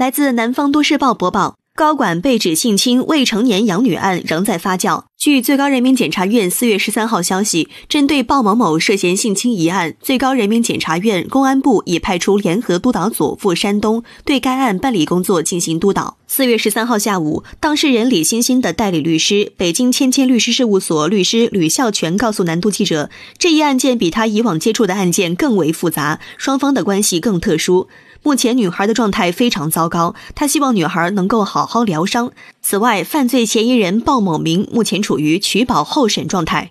来自南方都市报播报：高管被指性侵未成年养女案仍在发酵。据最高人民检察院四月十三号消息，针对鲍某某涉嫌性侵一案，最高人民检察院、公安部已派出联合督导组赴山东，对该案办理工作进行督导。四月十三号下午，当事人李欣欣的代理律师北京千千律师事务所律师吕孝全告诉南都记者，这一案件比他以往接触的案件更为复杂，双方的关系更特殊。目前女孩的状态非常糟糕，他希望女孩能够好好疗伤。此外，犯罪嫌疑人鲍某明目前出。处于取保候审状态。